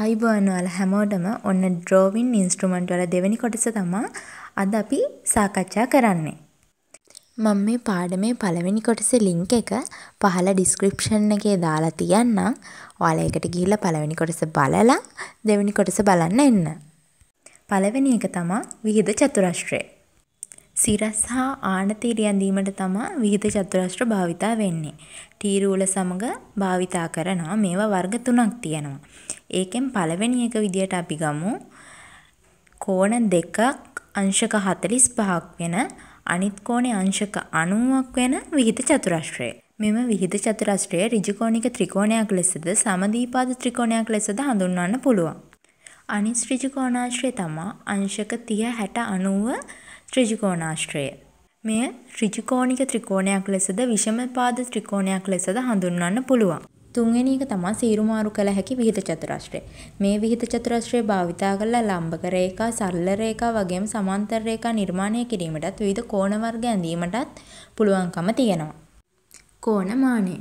ආයිබෝන් ඔයාල හැමෝටම ඔන්න ඩ්‍රෝවින් ඉන්ස්ට්‍රුමන්ට් වල දෙවෙනි කොටස තමා අද අපි සාකච්ඡා කරන්නේ. මම මේ පාඩමේ පළවෙනි කොටසේ ලින්ක් එක පහල ඩිස්ක්‍රිප්ෂන් එකේ දාලා තියන්නම්. ඔයාලා ඒකට ගිහිල්ලා පළවෙනි කොටස බලලා දෙවෙනි කොටස බලන්න එන්න. පළවෙනි එක තමා විහිද චතුරස්‍රය. සිරස් හා ආනතීර යැඳීමට තමා විහිද චතුරස්‍ර භාවිතා වෙන්නේ. තීරුවල සමඟ භාවිතා කරනවා. මේවා වර්ග තුනක් තියෙනවා. ඒකෙන් පළවෙනි එක විදියට අපි ගමු කෝණ දෙකක් අංශක 45ක් වෙන අනිත් කෝණේ අංශක 90ක් වෙන විහිද චතුරස්‍රය. මෙම විහිද චතුරස්‍රය ඍජුකෝණික ත්‍රිකෝණයක් ලෙසද සමදීපාද ත්‍රිකෝණයක් ලෙසද හඳුන්වන්න පුළුවන්. අනිත් ඍජුකෝණාශ්‍රය තමා අංශක 30 60 90 ත්‍රිජිකෝණාශ්‍රය. මෙය ඍජුකෝණික ත්‍රිකෝණයක් ලෙසද විෂමපාද ත්‍රිකෝණයක් ලෙසද හඳුන්වන්න පුළුවන්. තුන්වෙනි එක තමයි සීරුමාරු කළ හැකි විහිත චතුරස්‍රය. මේ විහිත චතුරස්‍රය භාවිතා කරලා ලම්බක රේඛා, සරල රේඛා වගේම සමාන්තර රේඛා නිර්මාණය කිරීමටත් විවිධ කෝණ වර්ග ඇඳීමටත් පුළුවන්කම තියෙනවා. කෝණ මානය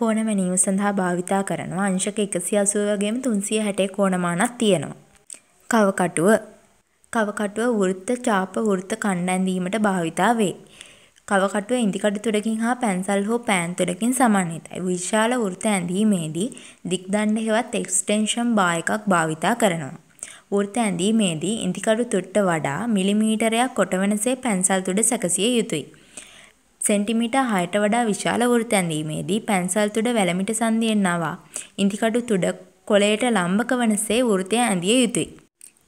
කෝණ මැනීම සඳහා භාවිතා කරනවා අංශක 180 වගේම 360 කෝණමානක් තියෙනවා. කවකටුව කවකටුව වෘත්ත චාප වෘත්ත කණ්ඩැන්වීමට භාවිතා වේ. කවකටුව ඉදිකටු තුඩකින් හා පැන්සල් හෝ පෑන් තුඩකින් සමන්විතයි. විශාල වෘත්ත ඇඳීමේදී දික්දණ්ඩ හෙවත් එක්ස්ටෙන්ෂන් බා එකක් භාවිතා කරනවා. වෘත්ත ඇඳීමේදී ඉදිකටු තුට්ට වඩා මිලිමීටරයක් කොට වෙනසේ පැන්සල් තුඩ සැකසිය යුතුයි. සෙන්ටිමීටර් 6ට වඩා විශාල වෘත්ත ඇඳීමේදී පැන්සල් තුඩ වැලමිට සන්ධියෙන් නවා. ඉදිකටු තුඩ කොළයට ලම්බක වනසේ වෘතය ඇඳිය යුතුයි.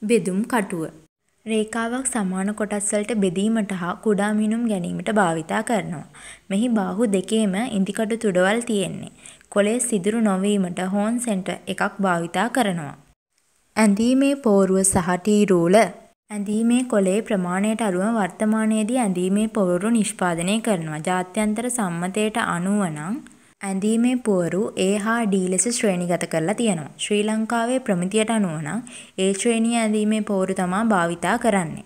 බෙදුම් කටුව රේඛාවක් සමාන කොටස්වලට බෙදීමට හා කුඩා මිනුම් ගැනීමට භාවිතා කරනවා. මෙහි බාහු දෙකේම ඉදිකටු තුඩවල් තියෙන්නේ. කොලය සිදුරු නොවීමට හෝන් සෙන්ටර් එකක් භාවිතා කරනවා. ඇඳීමේ පෝරුව සහ ටීරූල ඇඳීමේ කොලේ ප්‍රමාණයට අනුව වර්තමානයේදී ඇඳීමේ පොවරු නිෂ්පාදනය කරනවා. ජාත්‍යන්තර සම්මතයට අනුව නම් ඇඳීමේ පුවරු ඒ හා ඩී ලෙස ශ්‍රේණිගත කරලා තියෙනවා. ශ්‍රී ලංකාවේ ප්‍රමිතියට අනුව නම් ඒ ශ්‍රේණියේ ඇඳීමේ පුවරු තමා භාවිතා කරන්නේ.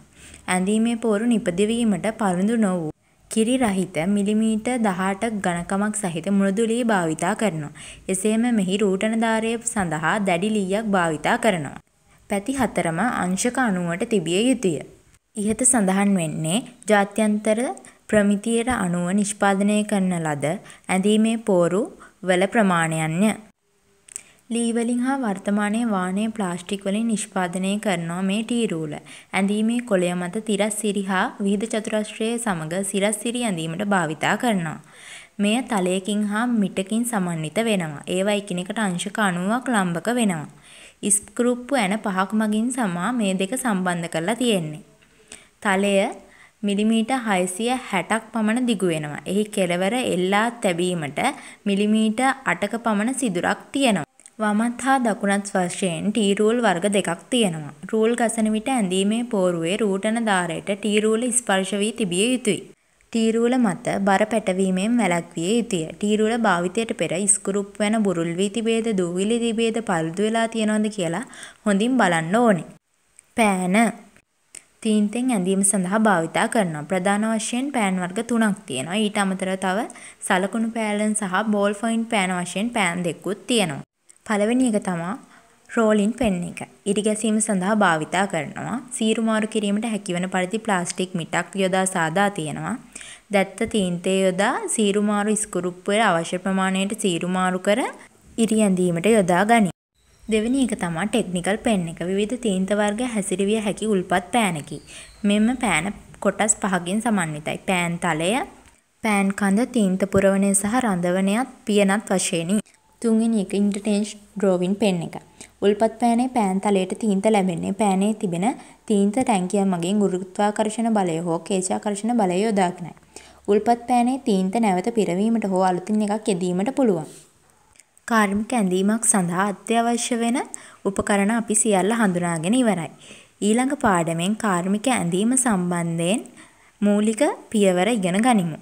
ඇඳීමේ පුවරු නිපදවීමට පළුදු නොවූ කිරි රහිත මිලිමීටර් 18ක් ඝනකමක් සහිත මෘදු ලී භාවිතා කරනවා. එසේම මෙහි රූටනධාරය සඳහා දැඩි ලීයක් භාවිතා කරනවා. පැති හතරම අංශක 90ට තිබිය යුතුය. ඉහත සඳහන් වෙන්නේ ජාත්‍යන්තර ප්‍රමිතියට අනුව නිෂ්පාදනය කරන ලද ඇඳීමේ පෝරු වල ප්‍රමාණයන්ය. ලී වලින් හා වර්තමානයේ වානය ප්ලාස්ටික් වලින් නිෂ්පාදනය කරනවා මේ ටී රූල. ඇඳීමේ කොළය මත තිරස්සිරි හා විහිද චතුරස්‍රය සමග සිරස්සිරි ඇඳීමට භාවිතා කරනවා. මෙය තලයකින් හා මිටකින් සමන්විත වෙනවා. ඒවා එකිනෙකට අංශක 90ක් ලම්භක වෙනවා. ස්ක්‍රූප්පු ඇන පහක් මගින් සමා මේ දෙක සම්බන්ධ කරලා තියෙන්නේ. තලය මිලිමීටර් 660ක් පමණ දිගු වෙනවා. එහි කෙළවර එල්ලා තැබීමට මිලිමීටර් 8ක පමණ සිදුරක් තියෙනවා. වමත් හා දකුණත් වශයෙන් ටී රූල් වර්ග දෙකක් තියෙනවා. රූල් ගසන විට ඇඳීමේ පෝරුවේ රූටන දාරයට ටී රූල ස්පර්ශ වී තිබිය යුතුයි. තීරුවල මත බර පැටවීමෙන් වැළැක්විය යුතුය. තීරුවල භාවිතයට පෙර ඉස්කුරුප් වෙන බුරුල් වී තිබේද දූවිලි තිබේද පරිදු වෙලා තියනවද කියලා හොඳින් බලන්න ඕනේ. පෑන තීන්තෙන් ඇඳීම සඳහා භාවිතා කරනවා. ප්‍රධාන වශයෙන් පෑන් වර්ග තුනක් තියෙනවා. ඊට අමතරව තව සලකුණු පෑලන් සහ බෝල් පොයින්ට් පෑන වශයෙන් පෑන් දෙකකුත් තියෙනවා. පළවෙනි එක තමා රෝලින් පෙන් එක. ඉරිගැසීම සඳහා භාවිතා කරනවා. සීරු මාරු කිරීමට හැකිවන පරිදි ප්ලාස්ටික් මිටක් යොදා සාදා තියෙනවා. දැත්ත තීන්තේ යොදා සීරු මාරු ස්කුරුප්පුවේ අවශ්‍ය ප්‍රමාණයට සීරු මාරු කර ඉරි ඇඳීමට යොදා ගනී. දෙවැනි එක තමා ටෙක්නිකල් පෙන් එක විවිධ තීන්ත වර්ග හැසිරවිය හැකි උල්පත් පෑනකි. මෙම පෑන කොටස් පහකින් සමන්විතයි. පෑන් තලය, පෑන් කඳ, තීන්ත පුරවණය සහ රඳවණයත් පියනත් වශයෙනි. තුන්වෙනි එක ඉන්ටර්ටේන්ජ් ඩ්‍රෝවින් පෙන් එක. උල්පත් පෑනේ පෑන් තලයට තීන්ත ලැබෙන්නේ පෑනේ තිබෙන තීන්ත රැංකිය මගින් ගුරුත්වාකර්ෂණ බලය හෝ කේශාකර්ෂණ බලය යොදාගෙනයි. උල්පත් පෑනේ තීන්ත නැවත පිරවීමට හෝ අලුතින් එකක් යෙදීමට පුළුවන්. කාර්මික ඇඳීමක් සඳහා අත්‍යවශ්‍ය වෙන උපකරණ අපි සියල්ල හඳුනාගෙන ඉවරයි. ඊළඟ පාඩමෙන් කාර්මික ඇඳීම සම්බන්ධයෙන් මූලික පියවර ඉගෙන ගනිමු.